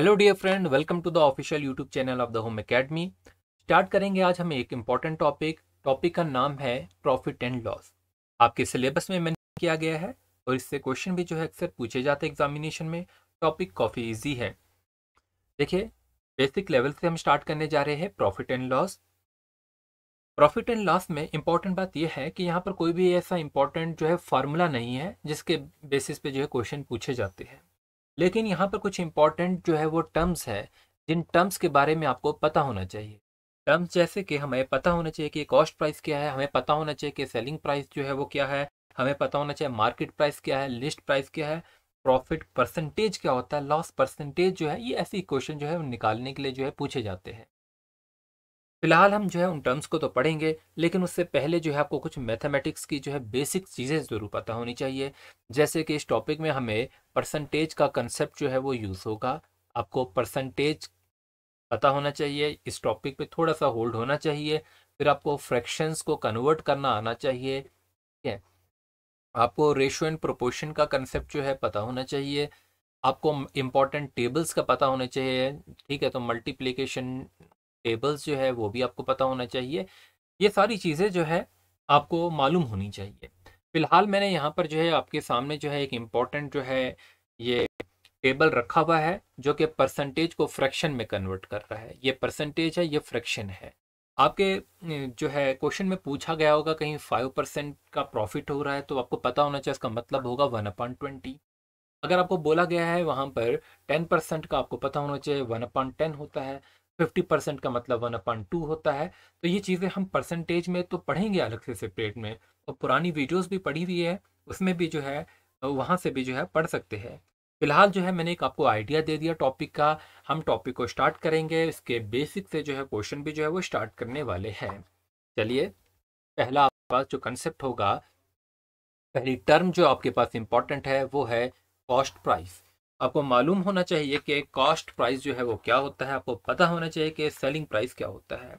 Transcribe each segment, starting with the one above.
hello dear friend welcome to the official YouTube channel of the home academy start करेंगे आज हम एक important topic topic का नाम है प्रॉफिट एंड लॉस आपके सिलेबस में मैंने किया गया है और इससे क्वेश्चन भी जो है अक्सर पूछे जाते हैं एग्जामिनेशन में टॉपिक काफ़ी ईजी है देखिए बेसिक लेवल से हम स्टार्ट करने जा रहे हैं profit and loss profit and loss में इंपॉर्टेंट बात यह है कि यहाँ पर कोई भी ऐसा इंपॉर्टेंट जो है फार्मूला नहीं है जिसके बेसिस पे जो है क्वेश्चन पूछे जाते हैं लेकिन यहाँ पर कुछ इंपॉर्टेंट जो है वो टर्म्स है जिन टर्म्स के बारे में आपको पता होना चाहिए टर्म्स जैसे कि हमें पता होना चाहिए कि कॉस्ट प्राइस क्या है हमें पता होना चाहिए कि सेलिंग प्राइस जो है वो क्या है हमें पता होना चाहिए मार्केट प्राइस क्या है लिस्ट प्राइस क्या है प्रॉफिट परसेंटेज क्या होता है लॉस परसेंटेज जो है ये ऐसी क्वेश्चन जो है निकालने के लिए जो है पूछे जाते हैं फिलहाल हम जो है उन टर्म्स को तो पढ़ेंगे लेकिन उससे पहले जो है आपको कुछ मैथमेटिक्स की जो है बेसिक चीज़ें ज़रूर पता होनी चाहिए जैसे कि इस टॉपिक में हमें परसेंटेज का कंसेप्ट जो है वो यूज़ होगा आपको परसेंटेज पता होना चाहिए इस टॉपिक पे थोड़ा सा होल्ड होना चाहिए फिर आपको फ्रैक्शंस को कन्वर्ट करना आना चाहिए ठीक है आपको रेशो एंड प्रोपोर्शन का कंसेप्ट जो है पता होना चाहिए आपको इम्पॉर्टेंट टेबल्स का पता होना चाहिए ठीक है तो मल्टीप्लीकेशन टेबल्स जो है वो भी आपको पता होना चाहिए ये सारी चीज़ें जो है आपको मालूम होनी चाहिए फिलहाल मैंने यहाँ पर जो है आपके सामने जो है एक इम्पॉर्टेंट जो है ये टेबल रखा हुआ है जो कि परसेंटेज को फ्रैक्शन में कन्वर्ट कर रहा है ये परसेंटेज है ये फ्रैक्शन है आपके जो है क्वेश्चन में पूछा गया होगा कहीं फाइव परसेंट का प्रॉफिट हो रहा है तो आपको पता होना चाहिए इसका मतलब होगा वन अपॉइंट ट्वेंटी अगर आपको बोला गया है वहाँ पर टेन परसेंट का आपको पता होना चाहिए वन अपॉइंट टेन होता है फिफ्टी परसेंट का मतलब वन अपॉइंट टू होता है तो ये चीज़ें हम परसेंटेज में तो पढ़ेंगे अलग से सेपरेट में और पुरानी वीडियोस भी पढ़ी हुई है उसमें भी जो है वहाँ से भी जो है पढ़ सकते हैं फिलहाल जो है मैंने एक आपको आइडिया दे दिया टॉपिक का हम टॉपिक को स्टार्ट करेंगे इसके बेसिक से जो है क्वेश्चन भी जो है वो स्टार्ट करने वाले हैं चलिए पहला आपके पास जो कंसेप्ट होगा पहली टर्म जो आपके पास इम्पॉर्टेंट है वो है कॉस्ट प्राइस आपको मालूम होना चाहिए कि कॉस्ट प्राइस जो है वो क्या होता है आपको पता होना चाहिए कि सेलिंग प्राइस क्या होता है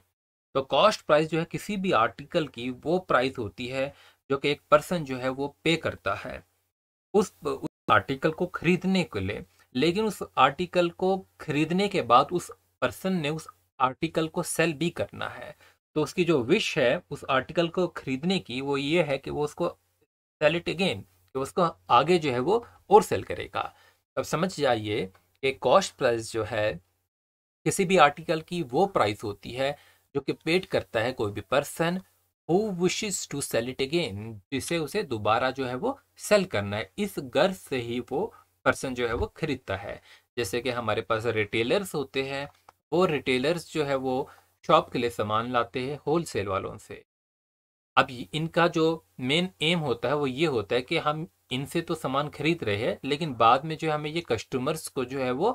तो कॉस्ट प्राइस जो है किसी भी आर्टिकल की वो प्राइस होती है जो कि एक पर्सन जो है वो पे करता है उस, उस आर्टिकल को खरीदने के लिए लेकिन उस आर्टिकल को खरीदने के बाद उस पर्सन ने उस आर्टिकल को सेल भी करना है तो उसकी जो विश है उस आर्टिकल को खरीदने की वो ये है कि वो उसको सेल इट अगेन उसको आगे जो है वो और सेल करेगा अब समझ जाइए कि कॉस्ट प्राइस जो है किसी भी आर्टिकल की वो प्राइस होती है जो कि पेड करता है कोई भी person who wishes to sell it again जिसे उसे दोबारा जो है वो सेल करना है इस गर्ज से ही वो पर्सन जो है वो खरीदता है जैसे कि हमारे पास रिटेलर्स होते हैं वो रिटेलर्स जो है वो शॉप के लिए सामान लाते हैं होलसेल वालों से अब इनका जो मेन एम होता है वो ये होता है कि हम इनसे तो सामान खरीद रहे हैं लेकिन बाद में जो है हमें ये कस्टमर्स को जो है वो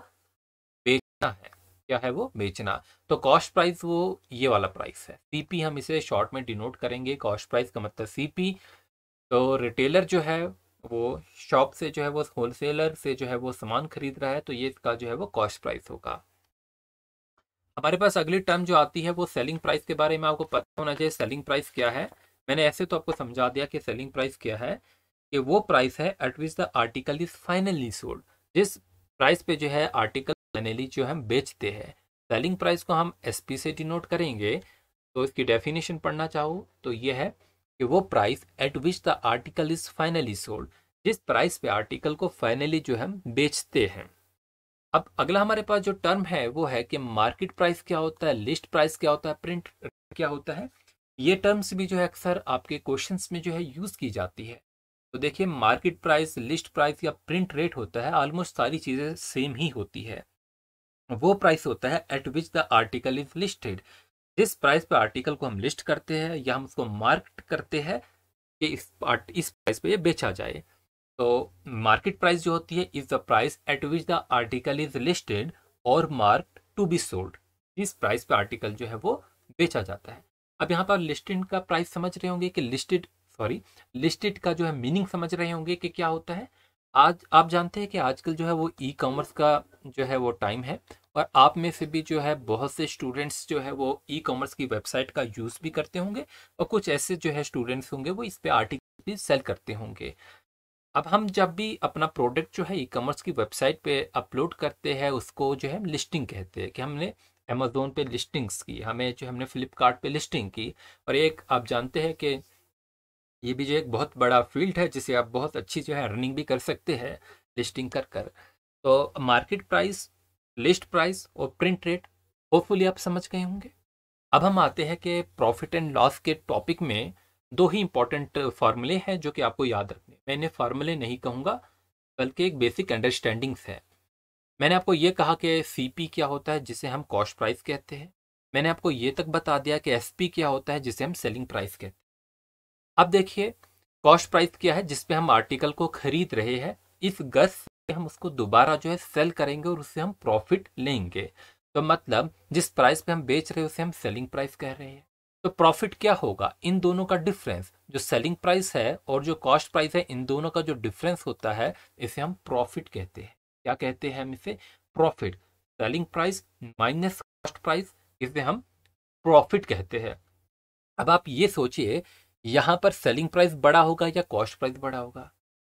बेचना है क्या है वो बेचना तो कॉस्ट प्राइस वो ये वाला प्राइस है सीपी हम इसे शॉर्ट में डिनोट करेंगे कॉस्ट प्राइस का मतलब सीपी तो रिटेलर जो है वो शॉप से जो है वो होलसेलर से जो है वो सामान खरीद रहा है तो ये इसका जो है वो कॉस्ट प्राइस होगा हमारे पास अगली टर्म जो आती है वो सेलिंग प्राइस के बारे में आपको पता होना चाहिए सेलिंग प्राइस क्या है मैंने ऐसे तो आपको समझा दिया कि सेलिंग प्राइस क्या है कि वो प्राइस है at which the article is finally sold जिस प्राइस पे जो है आर्टिकल फाइनली जो हम बेचते हैं सेलिंग प्राइस को हम एस पी से डिनोट करेंगे तो इसकी डेफिनेशन पढ़ना चाहो तो ये है कि वो price at which the article is finally sold जिस प्राइस पे आर्टिकल को फाइनली जो हम बेचते हैं अब अगला हमारे पास जो टर्म है वो है कि मार्केट प्राइस क्या होता है लिस्ट प्राइस क्या होता है प्रिंट क्या होता है ये टर्म्स भी जो है अक्सर आपके क्वेश्चंस में जो है यूज की जाती है तो देखिए मार्केट प्राइस लिस्ट प्राइस या प्रिंट रेट होता है ऑलमोस्ट सारी चीज़ें सेम ही होती है वो प्राइस होता है at which the article is listed जिस प्राइस पे आर्टिकल को हम लिस्ट करते हैं या हम उसको मार्क करते हैं कि इस इस प्राइस पे ये बेचा जाए तो मार्केट प्राइस जो होती है is the price at which the article is listed और मार्क टू बी सोल्ड इस प्राइस पे आर्टिकल जो है वो बेचा जाता है अब यहाँ पर लिस्टेड का प्राइस समझ रहे होंगे कि लिस्टेड सॉरी लिस्टेड का जो है मीनिंग समझ रहे होंगे कि क्या होता है आज आप जानते हैं कि आजकल जो है वो ई कॉमर्स का जो है वो टाइम है और आप में से भी जो है बहुत से स्टूडेंट्स जो है वो ई कॉमर्स की वेबसाइट का यूज़ भी करते होंगे और कुछ ऐसे जो है स्टूडेंट्स होंगे वो इस पर आर्टिकल भी सेल करते होंगे अब हम जब भी अपना प्रोडक्ट जो है ई कॉमर्स की वेबसाइट पे अपलोड करते हैं उसको जो है लिस्टिंग कहते हैं कि हमने अमेजोन पे लिस्टिंग्स की हमें जो हमने फ्लिपकार्ट लिस्टिंग की और एक आप जानते हैं कि ये भी जो एक बहुत बड़ा फील्ड है जिसे आप बहुत अच्छी जो है अर्निंग भी कर सकते हैं लिस्टिंग कर कर तो मार्केट प्राइस लिस्ट प्राइस और प्रिंट रेट होपफुली आप समझ गए होंगे अब हम आते हैं कि प्रॉफिट एंड लॉस के टॉपिक में दो ही इंपॉर्टेंट फार्मूले हैं जो कि आपको याद रखने मैं इन्हें फार्मूले नहीं कहूँगा बल्कि एक बेसिक अंडरस्टैंडिंग्स है मैंने आपको ये कहा कि सी क्या होता है जिसे हम कॉस्ट प्राइस कहते हैं मैंने आपको ये तक बता दिया कि एस क्या होता है जिसे हम सेलिंग प्राइस कहते हैं अब देखिए कॉस्ट प्राइस क्या है जिसपे हम आर्टिकल को खरीद रहे हैं इस गस हम उसको दोबारा जो है सेल करेंगे और उससे हम प्रॉफिट लेंगे तो मतलब जिस प्राइस पे हम बेच रहे हैं उसे हम सेलिंग प्राइस कह रहे हैं तो प्रॉफिट क्या होगा इन दोनों का डिफरेंस जो सेलिंग प्राइस है और जो कॉस्ट प्राइस है इन दोनों का जो डिफरेंस होता है इसे हम प्रॉफिट कहते हैं क्या कहते हैं हम इसे profit selling price minus cost price इसे हम प्रॉफिट कहते हैं अब आप ये सोचिए यहाँ पर सेलिंग प्राइस बड़ा होगा या कॉस्ट प्राइस बड़ा होगा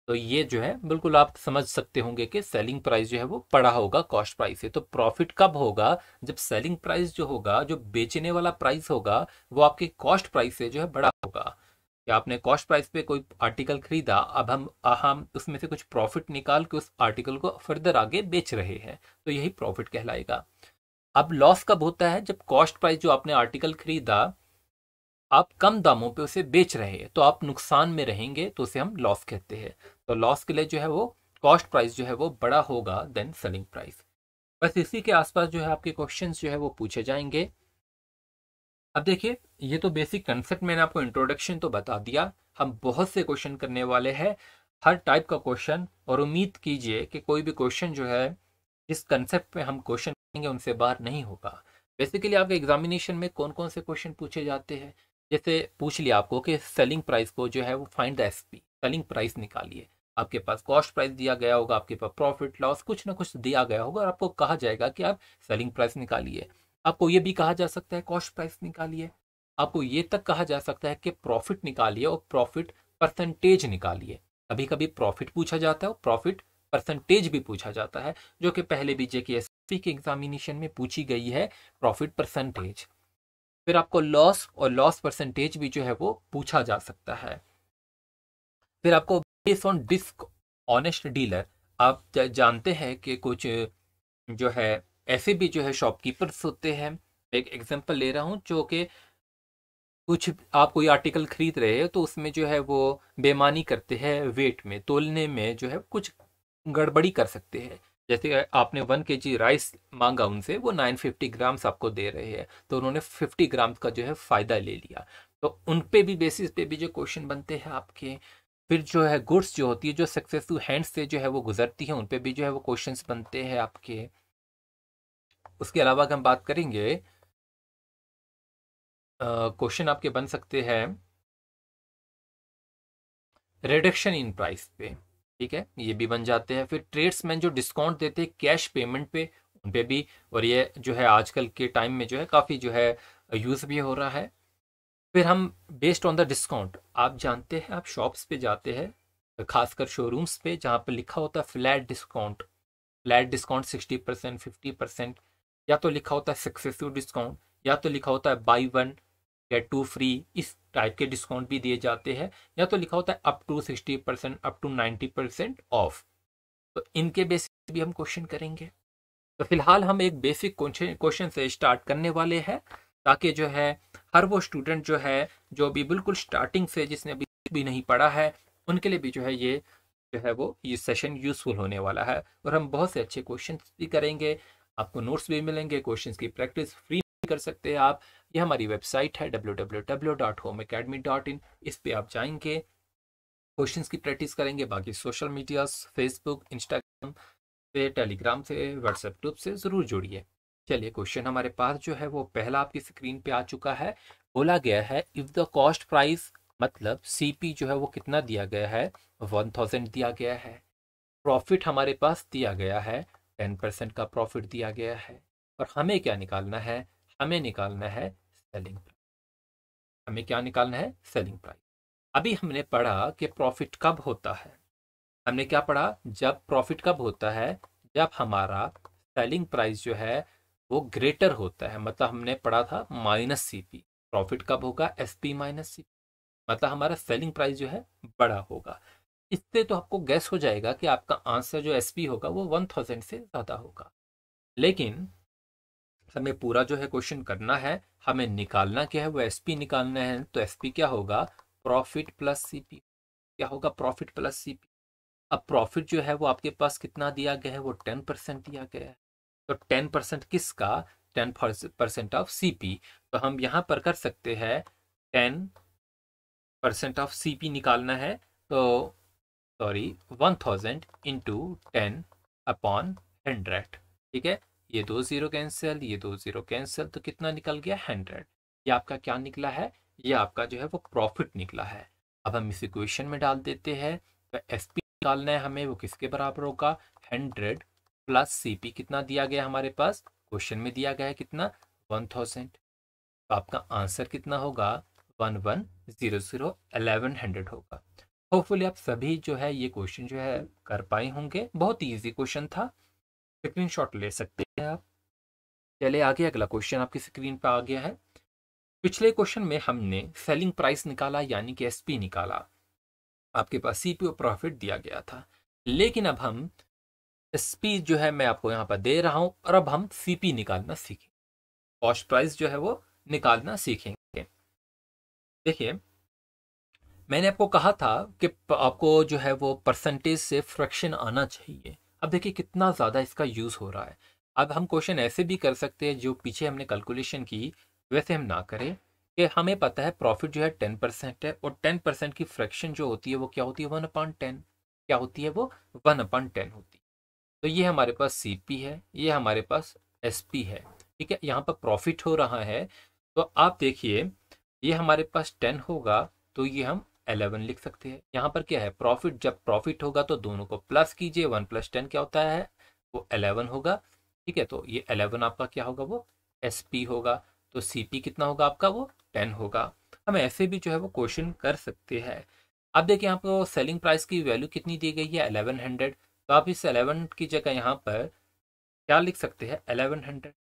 तो ये जो है बिल्कुल आप समझ सकते होंगे कि सेलिंग प्राइस जो है वो बड़ा होगा कॉस्ट प्राइस से तो प्रॉफिट कब होगा जब सेलिंग प्राइस जो होगा जो बेचने वाला प्राइस होगा वो आपके कॉस्ट प्राइस से जो है बड़ा होगा या आपने कॉस्ट प्राइस पे कोई आर्टिकल खरीदा अब हम हम उसमें से कुछ प्रॉफिट निकाल के उस आर्टिकल को फर्दर आगे बेच रहे हैं तो यही प्रॉफिट कहलाएगा अब लॉस कब होता है जब कॉस्ट प्राइस जो आपने आर्टिकल खरीदा आप कम दामों पे उसे बेच रहे हैं तो आप नुकसान में रहेंगे तो उसे हम लॉस कहते हैं तो लॉस के लिए जो है वो कॉस्ट प्राइस जो है वो बड़ा होगा देन सेलिंग प्राइस बस इसी के आसपास जो है आपके क्वेश्चन जो है वो पूछे जाएंगे अब देखिए ये तो बेसिक कंसेप्ट मैंने आपको इंट्रोडक्शन तो बता दिया हम बहुत से क्वेश्चन करने वाले हैं हर टाइप का क्वेश्चन और उम्मीद कीजिए कि कोई भी क्वेश्चन जो है जिस कंसेप्ट पे हम क्वेश्चन करेंगे उनसे बाहर नहीं होगा बेसिकली आपके एग्जामिनेशन में कौन कौन से क्वेश्चन पूछे जाते हैं जैसे पूछ लिया आपको कि सेलिंग प्राइस को जो है वो find the S P selling price निकालिए आपके पास कॉस्ट प्राइस दिया गया होगा आपके पास प्रॉफिट लॉस कुछ ना कुछ दिया गया होगा और आपको कहा जाएगा कि आप सेलिंग प्राइस निकालिए आपको ये भी कहा जा सकता है कॉस्ट प्राइस निकालिए आपको ये तक कहा जा सकता है कि प्रॉफिट निकालिए और प्रॉफिट परसेंटेज निकालिए कभी कभी प्रॉफिट पूछा जाता है और प्रॉफिट परसेंटेज भी पूछा जाता है जो कि पहले भी जेके एस के एग्जामिनेशन में पूछी गई है प्रॉफिट परसेंटेज फिर आपको लॉस और लॉस परसेंटेज भी जो है वो पूछा जा सकता है फिर आपको base on disc honest dealer आप जानते हैं कि कुछ जो है ऐसे भी जो है शॉपकीपर्स होते हैं एक एग्जांपल ले रहा हूँ जो कि कुछ आप कोई आर्टिकल खरीद रहे हो तो उसमें जो है वो बेमानी करते हैं वेट में तोलने में जो है कुछ गड़बड़ी कर सकते हैं जैसे आपने वन के जी राइस मांगा उनसे वो नाइन फिफ्टी ग्राम्स आपको दे रहे हैं तो उन्होंने फिफ्टी ग्राम्स का जो है फ़ायदा ले लिया तो उन पे भी बेसिस पे भी जो क्वेश्चन बनते हैं आपके फिर जो है गुड्स जो होती है जो सक्सेसफुल हैंड्स से जो है वो गुजरती है उन पे भी जो है वो क्वेश्चन बनते हैं आपके उसके अलावा हम बात करेंगे क्वेश्चन आपके बन सकते हैं रिडक्शन इन प्राइस पे ठीक है ये भी बन जाते हैं फिर ट्रेड्समैन जो डिस्काउंट देते हैं कैश पेमेंट पे उन पे भी और ये जो है आजकल के टाइम में जो है काफ़ी जो है यूज़ भी हो रहा है फिर हम बेस्ड ऑन द डिस्काउंट आप जानते हैं आप शॉप्स पे जाते हैं खासकर शोरूम्स पे जहाँ पर लिखा होता है flat discount flat discount sixty percent fifty percent या तो लिखा होता है सक्सेसिव डिस्काउंट या तो लिखा होता है buy one get two free इस टाइप के डिस्काउंट भी दिए जाते हैं या तो लिखा होता है up to sixty percent up to ninety percent off तो इनके बेसिस भी हम क्वेश्चन करेंगे तो फिलहाल हम एक बेसिक क्वेश्चन से स्टार्ट करने वाले हैं ताकि जो है हर वो स्टूडेंट जो है जो भी बिल्कुल स्टार्टिंग से जिसने अभी भी नहीं पढ़ा है उनके लिए भी जो है ये जो है वो ये सेशन यूज़फुल होने वाला है और हम बहुत से अच्छे क्वेश्चन भी करेंगे आपको नोट्स भी मिलेंगे क्वेश्चन की प्रैक्टिस फ्री कर सकते हैं आप ये हमारी वेबसाइट है इन इस पर आप जाएंगे क्वेश्चंस की प्रैक्टिस करेंगे बाकी सोशल मीडिया फेसबुक इंस्टाग्राम से टेलीग्राम से व्हाट्सएप ग्रुप से ज़रूर जुड़िए चलिए क्वेश्चन हमारे पास जो है वो पहला आपकी स्क्रीन पे आ चुका है बोला गया है इफ़ द कॉस्ट प्राइस मतलब सीपी जो है वो कितना दिया गया है वन थाउजेंड दिया गया है प्रॉफिट हमारे पास दिया गया है टेन परसेंट का प्रॉफिट दिया गया है और हमें क्या निकालना है हमें निकालना है सेलिंग प्राइस हमें क्या निकालना है सेलिंग प्राइस अभी हमने पढ़ा कि प्रॉफिट कब होता है हमने क्या पढ़ा जब प्रॉफिट कब होता है जब हमारा सेलिंग प्राइस जो है वो ग्रेटर होता है मतलब हमने पढ़ा था माइनस सी प्रॉफिट कब होगा एस पी माइनस सी मतलब हमारा सेलिंग प्राइस जो है बड़ा होगा इससे तो आपको गैस हो जाएगा कि आपका आंसर जो एस होगा वो वन थाउजेंड से ज़्यादा होगा लेकिन हमें पूरा जो है क्वेश्चन करना है हमें निकालना क्या है वो एस पी निकालना है तो एस पी क्या होगा प्रॉफिट प्लस सी पी क्या होगा प्रॉफिट प्लस सी पी अब प्रॉफिट जो है वो आपके पास कितना दिया गया है वो टेन परसेंट दिया गया है तो टेन परसेंट किसका ten percent off C P तो हम यहाँ पर कर सकते हैं ten percent off C P निकालना है तो sorry one thousand into ten upon hundred ठीक है ये दो ज़ीरो कैंसिल ये दो ज़ीरो कैंसिल तो कितना निकल गया हंड्रेड ये आपका क्या निकला है ये आपका जो है वो प्रॉफिट निकला है अब हम इस इक्वेशन में डाल देते हैं तो एस पी निकालना है हमें वो किसके बराबर होगा हंड्रेड प्लस सी पी कितना दिया गया हमारे पास क्वेश्चन में दिया गया है कितना वन थाउजेंड तो आपका आंसर कितना होगा one one zero zero eleven hundred होगा होपफुली आप सभी जो है ये क्वेश्चन जो है कर पाए होंगे बहुत ईजी क्वेश्चन था स्क्रीन शॉट ले सकते हैं आप चले आगे अगला क्वेश्चन आपकी स्क्रीन पर आ गया है पिछले क्वेश्चन में हमने सेलिंग प्राइस निकाला यानी कि एसपी निकाला आपके पास सीपी और प्रॉफिट दिया गया था लेकिन अब हम एसपी जो है मैं आपको यहाँ पर दे रहा हूँ और अब हम सीपी निकालना सीखें कॉस्ट प्राइस जो है वो निकालना सीखेंगे देखिए मैंने आपको कहा था कि आपको जो है वो परसेंटेज से फ्रैक्शन आना चाहिए अब देखिए कितना ज़्यादा इसका यूज़ हो रहा है अब हम क्वेश्चन ऐसे भी कर सकते हैं जो पीछे हमने कैलकुलेशन की वैसे हम ना करें कि हमें पता है प्रॉफिट जो है टेन परसेंट है और टेन परसेंट की फ्रैक्शन जो होती है वो क्या होती है वन अपॉइंट टेन क्या होती है वो वन अपॉइंट टेन होती है तो ये हमारे पास सी है ये हमारे पास एस है ठीक है यहाँ पर प्रॉफिट हो रहा है तो आप देखिए ये हमारे पास टेन होगा तो ये हम एलेवन लिख सकते हैं यहाँ पर क्या है प्रॉफिट जब प्रॉफिट होगा तो दोनों को प्लस कीजिए वन प्लस टेन क्या होता है वो एलेवन होगा ठीक है तो ये अलेवन आपका क्या होगा वो एस पी होगा तो सी पी कितना होगा आपका वो टेन होगा हम ऐसे भी जो है वो क्वेश्चन कर सकते हैं अब देखिए पर सेलिंग प्राइस की वैल्यू कितनी दी गई है अलेवन हंड्रेड तो आप इस अलेवन की जगह यहाँ पर क्या लिख सकते हैं अलेवन हंड्रेड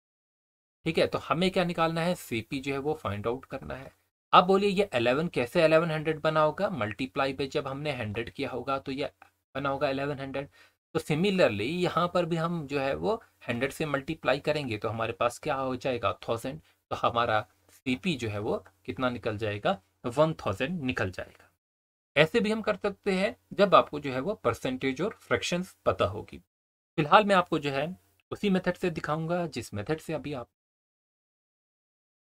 ठीक है तो हमें क्या निकालना है सी पी जो है वो फाइंड आउट करना है अब बोलिए ये अलेवन कैसे अलेवन हंड्रेड बना होगा मल्टीप्लाई पे जब हमने हंड्रेड किया होगा तो ये बना होगा एलेवन हंड्रेड तो सिमिलरली यहाँ पर भी हम जो है वो हंड्रेड से मल्टीप्लाई करेंगे तो हमारे पास क्या हो जाएगा थाउजेंड तो हमारा सी जो है वो कितना निकल जाएगा वन थाउजेंड निकल जाएगा ऐसे भी हम कर सकते हैं जब आपको जो है वो परसेंटेज और फ्रैक्शन पता होगी फिलहाल मैं आपको जो है उसी मेथड से दिखाऊंगा जिस मेथड से अभी आप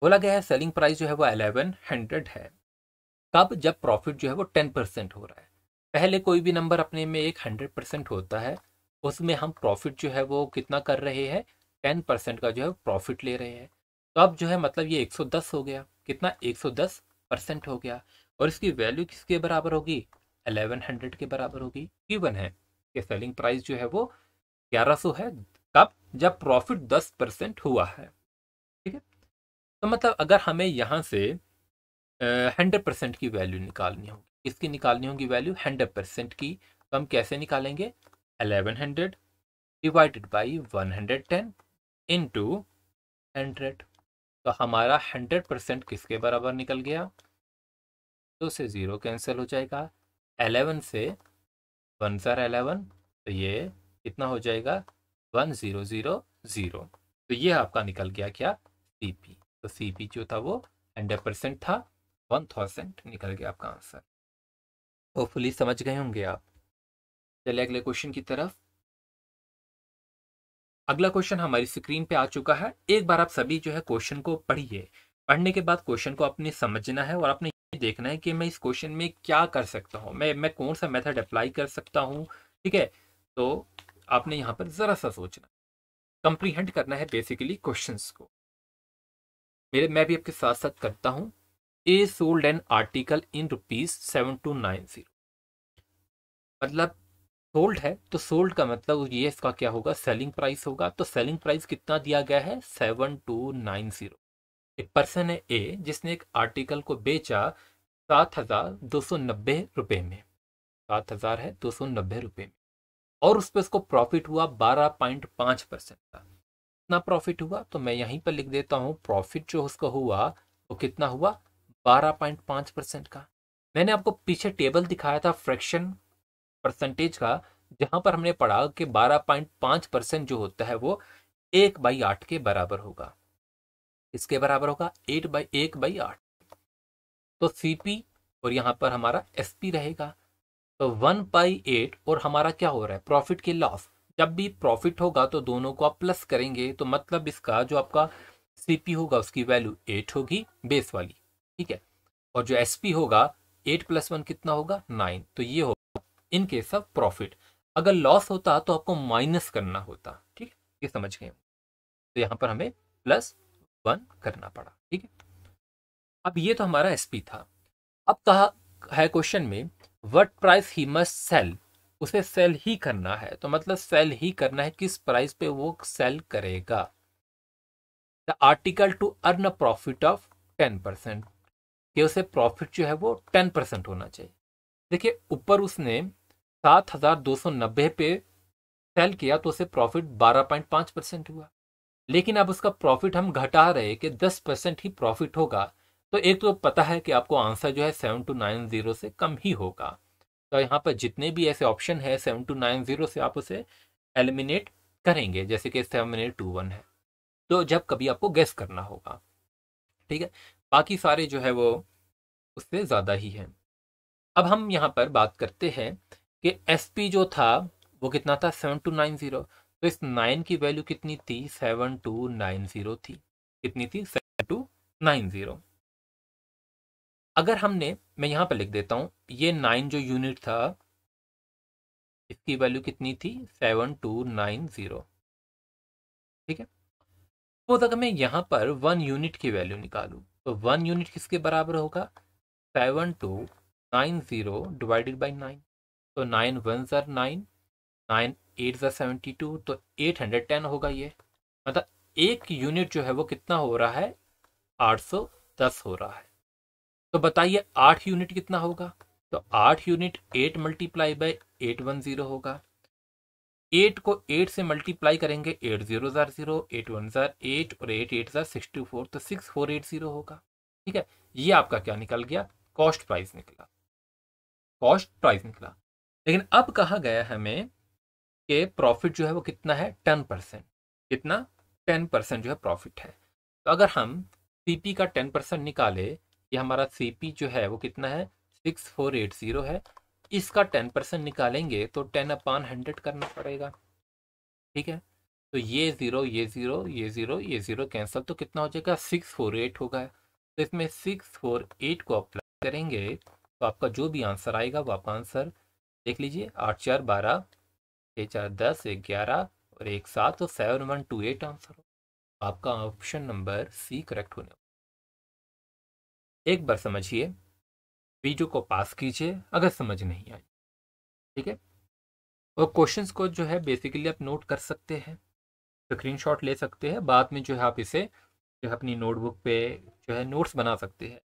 बोला गया है सेलिंग प्राइस जो है वो अलेवन हंड्रेड है कब जब प्रॉफिट जो है वो टेन परसेंट हो रहा है पहले कोई भी नंबर अपने में एक हंड्रेड परसेंट होता है उसमें हम प्रॉफिट जो है वो कितना कर रहे हैं टेन परसेंट का जो है प्रॉफिट ले रहे हैं तो अब जो है मतलब ये एक सौ दस हो गया कितना एक सौ दस परसेंट हो गया और इसकी वैल्यू किसके बराबर होगी अलेवन हंड्रेड के बराबर होगी इवन है कि सेलिंग प्राइस जो है वो ग्यारह सौ है कब जब प्रॉफिट दस परसेंट हुआ है ठीक है तो मतलब अगर हमें यहाँ से हंड्रेड परसेंट की वैल्यू निकालनी होगी किसकी निकालनी होगी वैल्यू हंड्रेड परसेंट की तो हम कैसे निकालेंगे eleven hundred divided by one hundred ten into hundred तो हमारा हंड्रेड परसेंट किसके बराबर निकल गया तो से ज़ीरो कैंसिल हो जाएगा एलेवन से वन सर एलेवन तो ये कितना हो जाएगा वन ज़ीरो ज़ीरो ज़ीरो तो ये आपका निकल गया क्या सी पी तो सी पी जो था वो हंड्रेड परसेंट था वन थाउजेंड निकल गया आपका आंसर होपफुली समझ गए होंगे आप चलिए अगले क्वेश्चन की तरफ अगला क्वेश्चन हमारी स्क्रीन पे आ चुका है एक बार आप सभी जो है क्वेश्चन को पढ़िए पढ़ने के बाद क्वेश्चन को आपने समझना है और आपने ये देखना है कि मैं इस क्वेश्चन में क्या कर सकता हूँ मैं मैं कौन सा मेथड अप्लाई कर सकता हूँ ठीक है तो आपने यहाँ पर ज़रा सा सोचना कंप्रीहेंड करना है बेसिकली क्वेश्चंस को मेरे मैं भी आपके साथ साथ करता हूँ A sold an article in rupees seven two nine zero मतलब सोल्ड है तो सोल्ड का मतलब ये इसका क्या होगा सेलिंग प्राइस होगा तो सेलिंग प्राइस कितना दिया गया है सेवन टू नाइन जीरो एक पर्सन है ए जिसने एक आर्टिकल को बेचा सात हजार दो सौ नब्बे रुपये में सात हजार है दो सौ नब्बे रुपये में और उस पर उसको प्रॉफिट हुआ बारह पॉइंट पाँच परसेंट का कितना प्रॉफिट हुआ तो मैं यहीं पर लिख देता हूँ प्रॉफिट जो उसका हुआ वो तो कितना हुआ 12.5 परसेंट का मैंने आपको पीछे टेबल दिखाया था फ्रैक्शन परसेंटेज का जहां पर हमने पढ़ा कि 12.5 परसेंट जो होता है वो एक बाई आठ के बराबर होगा इसके बराबर होगा एट बाई एक बाई आठ तो सीपी और यहां पर हमारा एसपी रहेगा तो वन बाई एट और हमारा क्या हो रहा है प्रॉफिट के लॉस जब भी प्रॉफिट होगा तो दोनों को आप प्लस करेंगे तो मतलब इसका जो आपका सीपी होगा उसकी वैल्यू एट होगी बेस वाली ठीक है और जो एस पी होगा एट प्लस वन कितना होगा नाइन तो ये होगा इन केस ऑफ प्रॉफिट अगर लॉस होता तो आपको माइनस करना होता ठीक है ये समझ गए तो यहां पर हमें प्लस वन करना पड़ा ठीक है अब ये तो हमारा एसपी था अब कहा है क्वेश्चन में what price he must sell उसे सेल ही करना है तो मतलब सेल ही करना है किस प्राइस पे वो सेल करेगा the article to earn a profit of ten percent कि उसे प्रॉफिट जो है वो टेन परसेंट होना चाहिए देखिए ऊपर उसने सात हजार दो सौ नब्बे पे सेल किया तो उसे प्रॉफिट बारह पॉइंट पांच परसेंट हुआ लेकिन अब उसका प्रॉफिट हम घटा रहे कि दस परसेंट ही प्रॉफिट होगा तो एक तो पता है कि आपको आंसर जो है सेवन टू नाइन जीरो से कम ही होगा तो यहाँ पर जितने भी ऐसे ऑप्शन है सेवन टू नाइन जीरो से आप उसे एलिमिनेट करेंगे जैसे कि सेवन एट टू वन है तो जब कभी आपको गेस करना होगा ठीक है बाकी सारे जो है वो उससे ज़्यादा ही हैं अब हम यहाँ पर बात करते हैं कि एस पी जो था वो कितना था सेवन टू नाइन ज़ीरो तो इस नाइन की वैल्यू कितनी थी सेवन टू नाइन ज़ीरो थी कितनी थी सेवन टू नाइन ज़ीरो अगर हमने मैं यहाँ पर लिख देता हूँ ये नाइन जो यूनिट था इसकी वैल्यू कितनी थी सेवन टू नाइन ज़ीरो ठीक है तो अगर मैं यहाँ पर वन यूनिट की वैल्यू निकालूँ तो वन यूनिट किसके बराबर होगा seven two nine zero divided by nine तो नाइन वन ज़र नाइन नाइन एट ज़र सेवेंटी टू तो एट हंड्रेड टेन होगा ये मतलब एक यूनिट जो है वो कितना हो रहा है आठ सौ दस हो रहा है तो बताइए आठ यूनिट कितना होगा तो आठ unit eight multiply by eight one zero होगा एट को एट से मल्टीप्लाई करेंगे एट जीरो ज़ार जीरो एट वन ज़ार एट और एट एट ज़ार सिक्सटी फोर तो सिक्स फोर एट ज़ीरो होगा ठीक है ये आपका क्या निकल गया कॉस्ट प्राइस निकला कॉस्ट प्राइस निकला लेकिन अब कहा गया है हमें कि प्रॉफिट जो है वो कितना है टेन परसेंट कितना टेन परसेंट जो है प्रॉफिट है तो अगर हम सी का टेन निकाले ये हमारा सी जो है वो कितना है सिक्स है इसका टेन परसेंट निकालेंगे तो टेन अपान हंड्रेड करना पड़ेगा ठीक है तो ये ज़ीरो ये ज़ीरो ये ज़ीरो ये ज़ीरो कैंसिल तो कितना हो जाएगा सिक्स फोर एट होगा तो इसमें सिक्स फोर एट को अप्लाई करेंगे तो आपका जो भी आंसर आएगा वो आपका आंसर देख लीजिए आठ चार बारह छः चार दस एक ग्यारह और एक सात तो seven one two eight answer हो आपका ऑप्शन नंबर सी करेक्ट होने एक बार समझिए वीडियो को पास कीजिए अगर समझ नहीं आई ठीक है और क्वेश्चंस को जो है बेसिकली आप नोट कर सकते हैं स्क्रीनशॉट ले सकते हैं बाद में जो है आप इसे जो है अपनी नोटबुक पे जो है नोट्स बना सकते हैं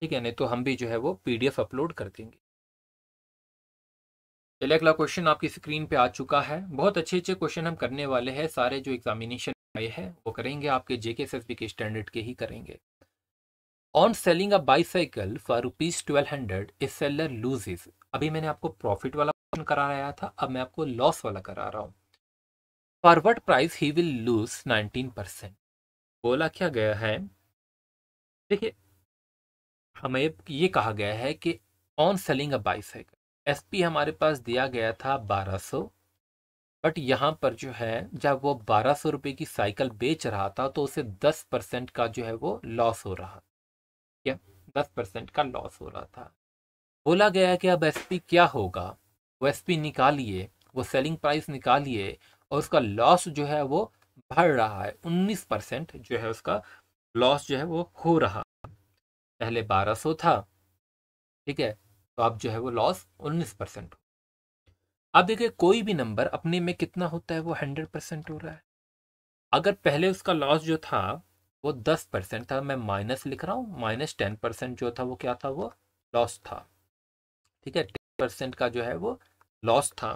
ठीक है नहीं तो हम भी जो है वो पीडीएफ अपलोड कर देंगे चलिए अगला क्वेश्चन आपकी स्क्रीन पे आ चुका है बहुत अच्छे अच्छे क्वेश्चन हम करने वाले हैं सारे जो एग्जामिनेशन आए हैं वो करेंगे आपके जेके एस के स्टैंडर्ड के ही करेंगे on selling a bicycle for rupees twelve hundred a seller loses अभी मैंने आपको प्रॉफिट वाला क्वेश्चन करा रहा था अब मैं आपको लॉस वाला करा रहा हूँ for what price he will lose nineteen percent बोला क्या गया है देखिए हमें ये कहा गया है कि on selling a bicycle S P हमारे पास दिया गया था बारह सौ बट यहाँ पर जो है जब वो बारह सौ रुपये की साइकिल बेच रहा था तो उसे दस परसेंट का जो है वो लॉस हो रहा क्या दस परसेंट का लॉस हो रहा था बोला गया कि अब एसपी क्या होगा वो एसपी निकालिए वो सेलिंग प्राइस निकालिए और उसका लॉस जो है वो बढ़ रहा है उन्नीस परसेंट जो है उसका लॉस जो है वो हो रहा पहले बारह सौ था ठीक है तो अब जो है वो लॉस उन्नीस परसेंट अब देखिए कोई भी नंबर अपने में कितना होता है वो हंड्रेड परसेंट हो रहा है अगर पहले उसका लॉस जो था वो दस परसेंट था मैं माइनस लिख रहा हूँ माइनस टेन परसेंट जो था वो क्या था वो लॉस था ठीक है टेन परसेंट का जो है वो लॉस था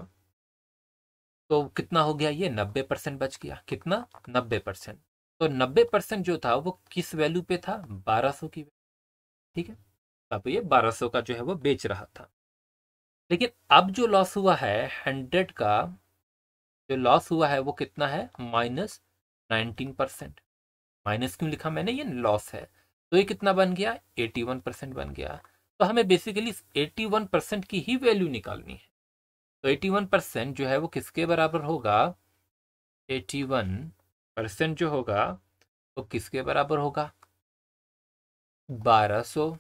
तो कितना हो गया ये नब्बे परसेंट बच गया कितना नब्बे परसेंट तो नब्बे परसेंट जो था वो किस वैल्यू पे था बारह सौ की ठीक है अब ये बारह सौ का जो है वो बेच रहा था लेकिन अब जो लॉस हुआ है हंड्रेड का जो लॉस हुआ है वो कितना है माइनस नाइनटीन परसेंट माइनस क्यों लिखा मैंने ये लॉस है तो ये कितना बन गया 81 परसेंट बन गया तो हमें बेसिकली 81 परसेंट की ही वैल्यू निकालनी है तो 81 परसेंट जो है वो किसके बराबर होगा 81 परसेंट जो होगा वो तो किसके बराबर होगा 1200 सो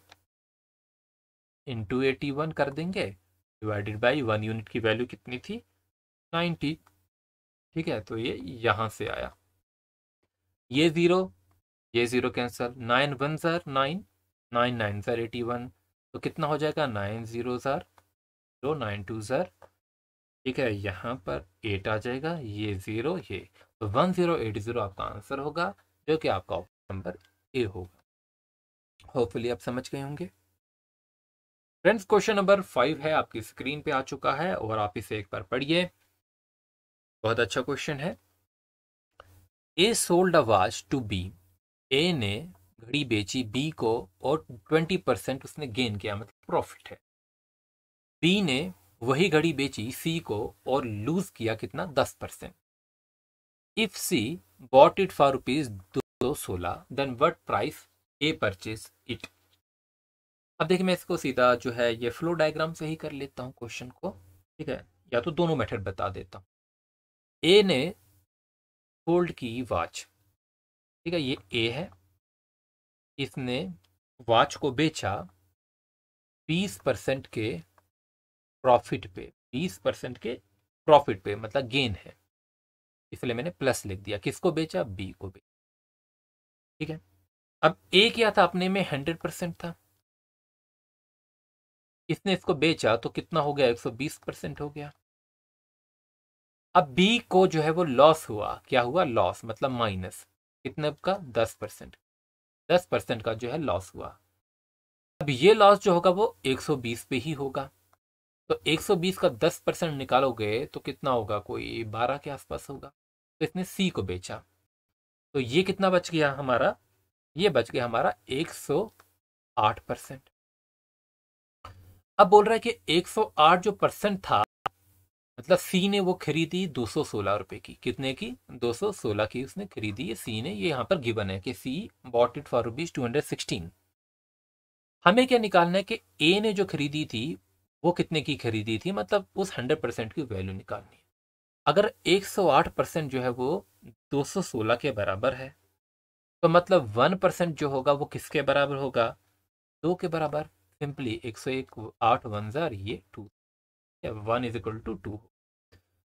इंटू एटी वन कर देंगे डिवाइडेड बाई वन यूनिट की वैल्यू कितनी थी 90 ठीक है तो ये यहाँ से आया ये ज़ीरो ये ज़ीरो कैंसल नाइन वन ज़ार नाइन नाइन नाइन सर एटी वन तो कितना हो जाएगा नाइन ज़ीरो सर ज़ीरो नाइन टू सर ठीक है यहाँ पर एट आ जाएगा ये ज़ीरो ये तो वन ज़ीरो एट ज़ीरो आपका आंसर होगा जो कि आपका ऑप्शन नंबर ए होगा होपफुली आप समझ गए होंगे फ्रेंड्स क्वेश्चन नंबर फाइव है आपकी स्क्रीन पे आ चुका है और आप इसे एक बार पढ़िए बहुत अच्छा क्वेश्चन है A sold a watch to B A ने घड़ी बेची बी को और ट्वेंटी परसेंट उसने गेन किया मतलब प्रॉफिट है बी ने वही घड़ी बेची सी को और लूज किया कितना दस परसेंट if C bought it for rupees दो सौ सोलह then what price A purchase it अब देखिए मैं इसको सीधा जो है ये फ्लो डायग्राम से ही कर लेता हूँ क्वेश्चन को ठीक है या तो दोनों मेथड बता देता हूँ ए ने गोल्ड की वॉच ठीक है ये ए है इसने वाच को बेचा बीस परसेंट के प्रॉफिट पे बीस परसेंट के प्रॉफिट पे मतलब गेन है इसलिए मैंने प्लस लिख दिया किसको बेचा बी को बेचा ठीक है अब ए क्या था अपने में हंड्रेड परसेंट था इसने इसको बेचा तो कितना हो गया एक सौ बीस परसेंट हो गया अब बी को जो है वो लॉस हुआ क्या हुआ लॉस मतलब माइनस कितने का दस परसेंट दस परसेंट का जो है लॉस हुआ अब ये लॉस जो होगा वो 120 पे ही होगा तो 120 का 10 परसेंट निकालोगे तो कितना होगा कोई 12 के आसपास होगा तो इसने सी को बेचा तो ये कितना बच गया हमारा ये बच गया हमारा 108 परसेंट अब बोल रहा है कि 108 जो परसेंट था मतलब सी ने वो खरीदी दो सौ सोलह रुपए की कितने की दो सौ सोलह की उसने खरीदी है सी ने ये यहाँ पर गिवन है कि C bought it for rupees two hundred sixteen हमें क्या निकालना है कि ए ने जो खरीदी थी वो कितने की खरीदी थी मतलब उस हंड्रेड परसेंट की वैल्यू निकालनी है अगर एक सौ आठ परसेंट जो है वो दो सौ सोलह के बराबर है तो मतलब वन परसेंट जो होगा वो किसके बराबर होगा दो के बराबर सिंपली एक सौ एक आठ वन जार ये two one is equal to two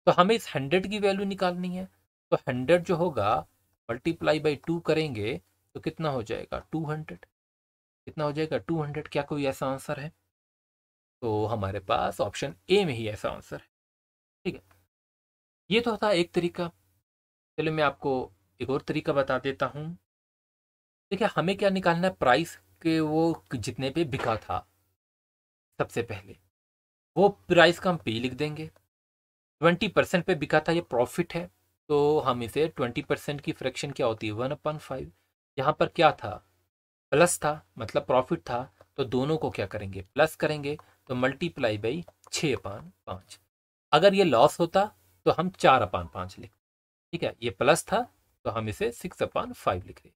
तो हमें इस हंड्रेड की वैल्यू निकालनी है तो हंड्रेड जो होगा मल्टीप्लाई बाई टू करेंगे तो कितना हो जाएगा टू हंड्रेड कितना हो जाएगा टू हंड्रेड क्या कोई ऐसा आंसर है तो हमारे पास ऑप्शन ए में ही ऐसा आंसर है ठीक है ये तो था एक तरीका चलिए मैं आपको एक और तरीका बता देता हूँ देखिए हमें क्या निकालना है प्राइस के वो जितने पे बिका था सबसे पहले वो प्राइस का हम पी लिख देंगे ट्वेंटी परसेंट पे बिका था ये प्रॉफिट है तो हम इसे ट्वेंटी परसेंट की फ्रैक्शन क्या होती है वन अपॉइंट फाइव यहाँ पर क्या था प्लस था मतलब प्रॉफिट था तो दोनों को क्या करेंगे प्लस करेंगे तो मल्टीप्लाई बाई छः अपान पाँच अगर ये लॉस होता तो हम चार अपान पाँच लिखते ठीक है ये प्लस था तो हम इसे सिक्स अपान फाइव लिख रहे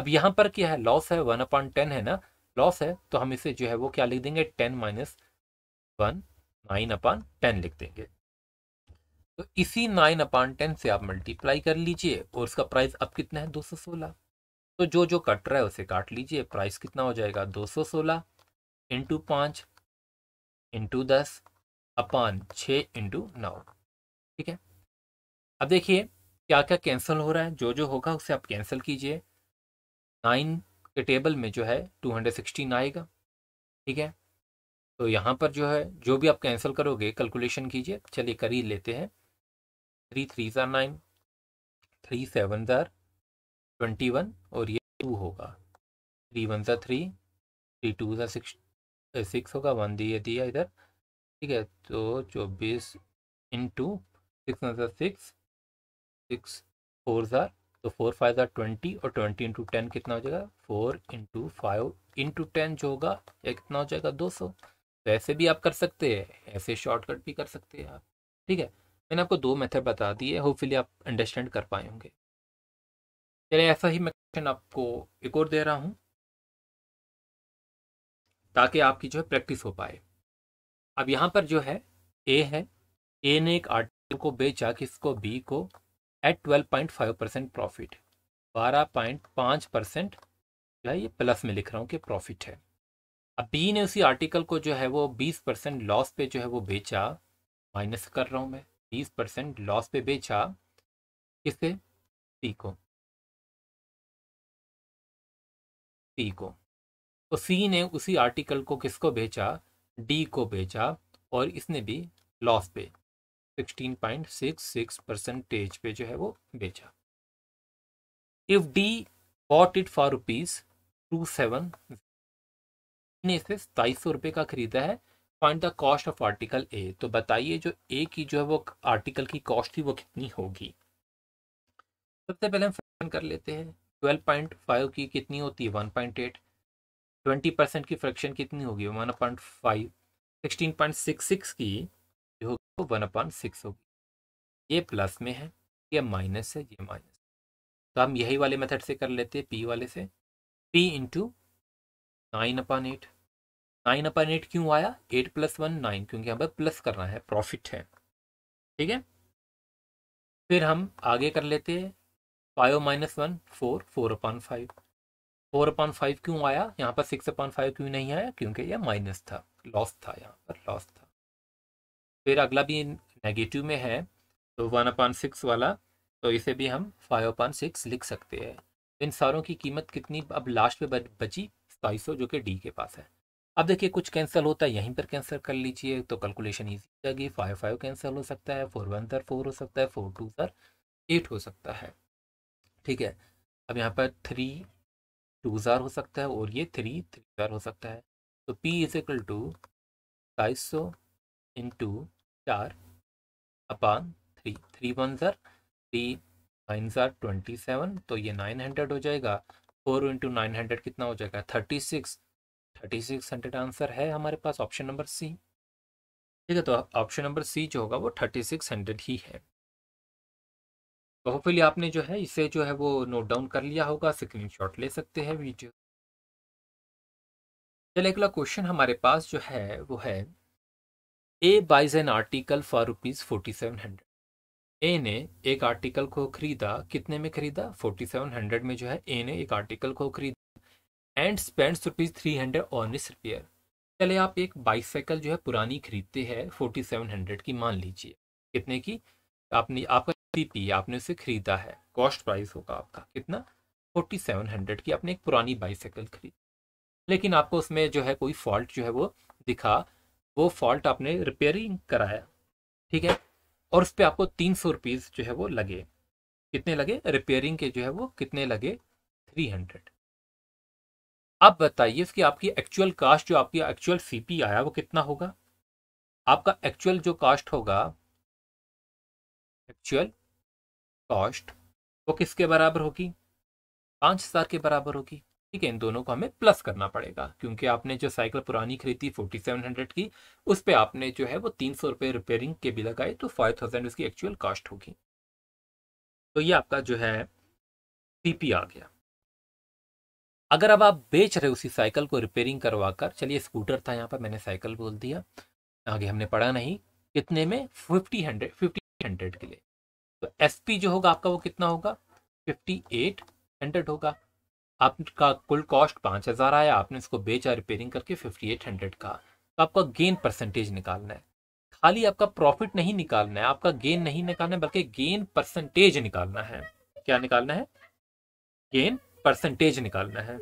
अब यहाँ पर क्या है लॉस है वन अपान टेन है ना लॉस है तो हम इसे जो है वो क्या लिख देंगे ten minus one nine upon ten लिख देंगे तो इसी नाइन अपान टेन से आप मल्टीप्लाई कर लीजिए और उसका प्राइस अब कितना है दो सौ सोलह तो जो जो कट रहा है उसे काट लीजिए प्राइस कितना हो जाएगा दो सौ सोलह इंटू पाँच इंटू दस अपान छः इंटू नौ ठीक है अब देखिए क्या क्या कैंसिल हो रहा है जो जो होगा उसे आप कैंसिल कीजिए नाइन के टेबल में जो है टू हंड्रेड सिक्सटीन आएगा ठीक है तो यहाँ पर जो है जो भी आप कैंसिल करोगे कैलकुलेशन कीजिए चलिए कर ही लेते हैं three threes are nine three seven ज़ार ट्वेंटी वन और ये टू होगा थ्री वन सा थ्री थ्री टू सा सिक्स सिक्स होगा वन दिए दिया इधर ठीक है तो चौबीस into six one six six four ज़ार तो फोर फाइव सा ट्वेंटी और ट्वेंटी इंटू टेन कितना हो जाएगा four into five into ten जो होगा यह कितना हो जाएगा दो सौ तो ऐसे भी आप कर सकते हैं ऐसे शॉर्टकट भी कर सकते हैं आप ठीक है मैंने आपको दो मेथड बता दिए होपफुली आप अंडरस्टैंड कर पाए होंगे चलिए ऐसा ही मैं क्वेश्चन आपको एक और दे रहा हूँ ताकि आपकी जो है प्रैक्टिस हो पाए अब यहाँ पर जो है ए है ए ने एक आर्टिकल को बेचा किसको बी को at twelve point five percent profit बारह पॉइंट पाँच परसेंट जो है ये प्लस में लिख रहा हूँ कि प्रॉफिट है अब बी ने उसी आर्टिकल को जो है वो बीस परसेंट लॉस पे जो है वो बेचा माइनस कर रहा हूँ मैं बीस परसेंट लॉस पे बेचा किसे सी को सी को तो सी ने उसी आर्टिकल को किसको बेचा डी को बेचा और इसने भी लॉस पे 16.66 परसेंटेज पे जो है वो बेचा if D bought it for rupees two seven ने इसे सताईस सौ रुपये का खरीदा है find the cost of article A तो बताइए जो ए की जो है वो आर्टिकल की कॉस्ट थी वो कितनी होगी सबसे पहले हम फ्रैक्शन कर लेते हैं ट्वेल्व पॉइंट फाइव की कितनी होती है one point eight twenty percent की फ्रैक्शन कितनी होगी one point five sixteen point six six की जो होगी वो वन पॉइंट सिक्स होगी ये प्लस में है ये माइनस है ये माइनस तो हम यही वाले मेथड से कर लेते हैं पी वाले से P into nine upon eight nine upon eight क्यों आया एट प्लस वन नाइन क्योंकि यहाँ पर प्लस करना है प्रॉफिट है ठीक है फिर हम आगे कर लेते हैं five minus one four four upon five four upon five क्यों आया यहाँ पर सिक्स अपॉन फाइव क्यों नहीं आया क्योंकि यह माइनस था लॉस था यहाँ पर लॉस था फिर अगला भी नेगेटिव में है तो वन अपॉन सिक्स वाला तो इसे भी हम फाइव अपॉन सिक्स लिख सकते हैं इन सारों की कीमत कितनी अब लास्ट में बची सताईसो जो कि डी के पास है अब देखिए कुछ कैंसिल होता है यहीं पर कैंसिल कर लीजिए तो कैलकुलेशन ईजी हो जाएगी फाइव फाइव कैंसिल हो सकता है फोर वन सर फोर हो सकता है फोर टू सर एट हो सकता है ठीक है अब यहाँ पर थ्री टू जार हो सकता है और ये थ्री थ्री जार हो सकता है तो पी इज इक्वल टू सताईस सौ इंटू चार अपान थ्री थ्री वन ज़र थ्री नाइन जार ट्वेंटी सेवन तो ये नाइन हंड्रेड हो जाएगा फोर इंटू नाइन हंड्रेड कितना हो जाएगा thirty six thirty six hundred answer है हमारे पास ऑप्शन नंबर सी ठीक है तो ऑप्शन नंबर सी जो होगा वो थर्टी सिक्स हंड्रेड ही है तो होपफुली आपने जो है इसे जो है वो नोट डाउन कर लिया होगा स्क्रीनशॉट ले सकते हैं वीडियो चलिए अगला क्वेश्चन हमारे पास जो है वो है A buys an article for rupees forty seven hundred A ने एक आर्टिकल को खरीदा कितने में खरीदा फोर्टी सेवन हंड्रेड में जो है ए ने एक आर्टिकल को खरीदा and spends rupees three hundred on इस रिपेयर चले आप एक बाईसाइकिल जो है पुरानी खरीदते हैं फोर्टी सेवन हंड्रेड की मान लीजिए कितने की आपने आपका खरीदी आपने उसे खरीदा है कॉस्ट प्राइस होगा आपका कितना फोर्टी सेवन हंड्रेड की आपने एक पुरानी बाईसाइकिल खरीदी लेकिन आपको उसमें जो है कोई फॉल्ट जो है वो दिखा वो फॉल्ट आपने रिपेयरिंग कराया ठीक है और उस पर आपको तीन सौ रुपीज़ जो है वो लगे कितने लगे रिपेयरिंग के जो है वो कितने लगे थ्री हंड्रेड आप बताइए कि आपकी एक्चुअल कास्ट जो आपकी एक्चुअल सीपी आया वो कितना होगा आपका एक्चुअल जो कास्ट होगा एक्चुअल कास्ट वो किसके बराबर होगी पाँच हज़ार के बराबर होगी ठीक है इन दोनों को हमें प्लस करना पड़ेगा क्योंकि आपने जो साइकिल पुरानी खरीदी फोर्टी सेवन हंड्रेड की उस पर आपने जो है वो तीन सौ रुपये रिपेयरिंग के भी लगाए तो फाइव थाउजेंड उसकी एक्चुअल कास्ट होगी तो ये आपका जो है सी आ गया अगर अब आप बेच रहे उसी साइकिल को रिपेयरिंग करवा कर चलिए स्कूटर था यहाँ पर मैंने साइकिल बोल दिया आगे हमने पढ़ा नहीं कितने में फिफ्टी हंड्रेड फिफ्टी हंड्रेड के लिए तो एस पी जो होगा आपका वो कितना होगा फिफ्टी एट हंड्रेड होगा आपका कुल कॉस्ट पाँच हज़ार आया आपने इसको बेचा रिपेयरिंग करके फिफ्टी एट हंड्रेड का तो आपका गेन परसेंटेज निकालना है खाली आपका प्रॉफिट नहीं निकालना है आपका गेन नहीं निकालना है बल्कि गेन परसेंटेज निकालना है क्या निकालना है गेन परसेंटेज निकालना है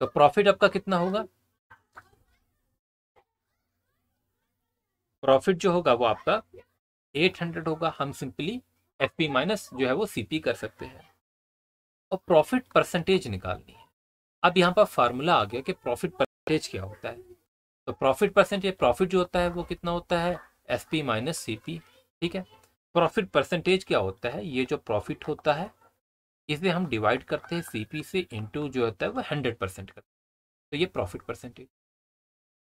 तो प्रॉफिट आपका कितना होगा प्रॉफिट जो होगा वो आपका 800 होगा हम सिंपली एफ पी माइनस जो है वो सीपी कर सकते हैं और प्रॉफिट परसेंटेज निकालनी है अब यहाँ पर फार्मूला आ गया कि प्रॉफिट परसेंटेज क्या होता है तो प्रॉफिट परसेंटेज प्रॉफिट जो होता है वो कितना होता है एफ पी माइनस सी ठीक है प्रॉफिट परसेंटेज क्या होता है ये जो प्रॉफिट होता है इसे हम डिवाइड करते हैं सी से इंटू जो होता है वो हंड्रेड परसेंट करते हैं तो ये प्रॉफिट परसेंटेज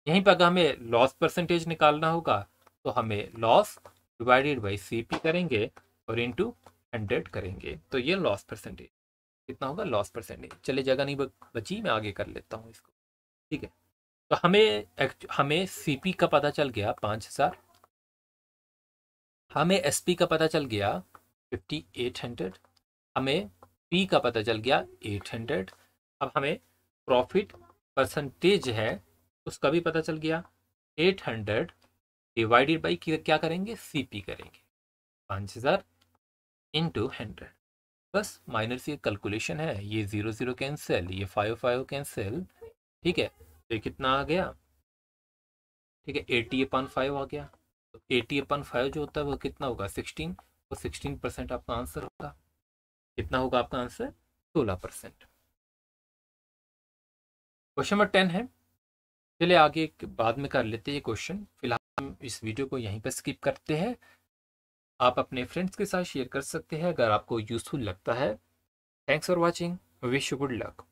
यहीं पर अगर हमें लॉस परसेंटेज निकालना होगा तो हमें लॉस डिवाइडेड बाई सी करेंगे और इंटू हंड्रेड करेंगे तो ये लॉस परसेंटेज कितना होगा लॉस परसेंटेज चले जगह नहीं बची मैं आगे कर लेता हूँ इसको ठीक है तो हमें हमें सी का पता चल गया पाँच हज़ार हमें एस का पता चल गया फिफ्टी एट हंड्रेड हमें पी का पता चल गया 800 अब हमें प्रॉफिट परसेंटेज है उसका भी पता चल गया 800 डिवाइडेड बाई क्या करेंगे सीपी करेंगे पाँच हज़ार इंटू हंड्रेड बस माइनस ये कैलकुलेशन है ये ज़ीरो ज़ीरो कैंसिल ये फाइव फाइव कैंसिल ठीक है तो कितना आ गया ठीक है एटी अपन फाइव आ गया तो एटी अपन फाइव जो होता है वो कितना होगा सिक्सटीन और सिक्सटीन परसेंट आपका आंसर होगा कितना होगा आपका आंसर सोलह परसेंट क्वेश्चन नंबर टेन है चलिए आगे बाद में कर लेते हैं क्वेश्चन फिलहाल हम इस वीडियो को यहीं पर स्किप करते हैं आप अपने फ्रेंड्स के साथ शेयर कर सकते हैं अगर आपको यूजफुल लगता है thanks for watching wish you good luck